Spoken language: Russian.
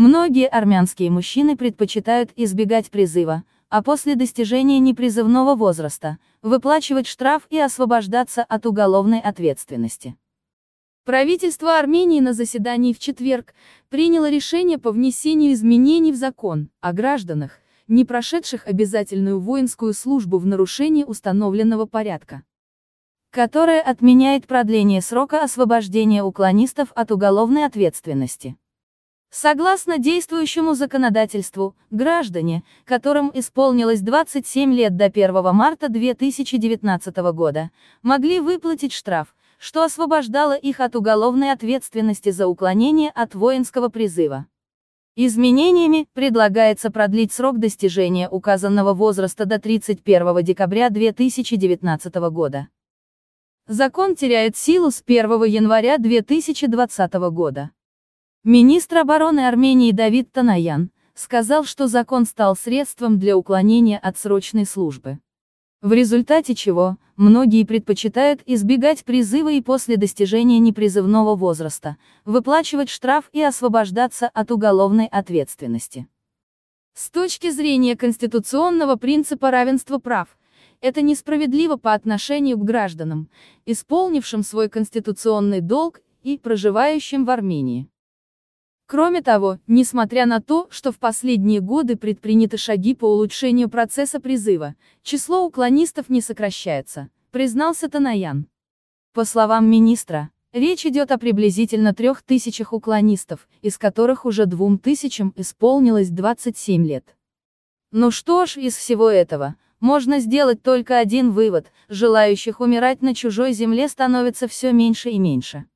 Многие армянские мужчины предпочитают избегать призыва, а после достижения непризывного возраста, выплачивать штраф и освобождаться от уголовной ответственности. Правительство Армении на заседании в четверг приняло решение по внесению изменений в закон о гражданах, не прошедших обязательную воинскую службу в нарушении установленного порядка, которое отменяет продление срока освобождения уклонистов от уголовной ответственности. Согласно действующему законодательству, граждане, которым исполнилось 27 лет до 1 марта 2019 года, могли выплатить штраф, что освобождало их от уголовной ответственности за уклонение от воинского призыва. Изменениями предлагается продлить срок достижения указанного возраста до 31 декабря 2019 года. Закон теряет силу с 1 января 2020 года. Министр обороны Армении Давид Танаян сказал, что закон стал средством для уклонения от срочной службы. В результате чего, многие предпочитают избегать призыва и после достижения непризывного возраста, выплачивать штраф и освобождаться от уголовной ответственности. С точки зрения конституционного принципа равенства прав, это несправедливо по отношению к гражданам, исполнившим свой конституционный долг и проживающим в Армении. Кроме того, несмотря на то, что в последние годы предприняты шаги по улучшению процесса призыва, число уклонистов не сокращается, признался Танаян. По словам министра, речь идет о приблизительно трех тысячах уклонистов, из которых уже двум тысячам исполнилось 27 лет. Ну что ж, из всего этого, можно сделать только один вывод, желающих умирать на чужой земле становится все меньше и меньше.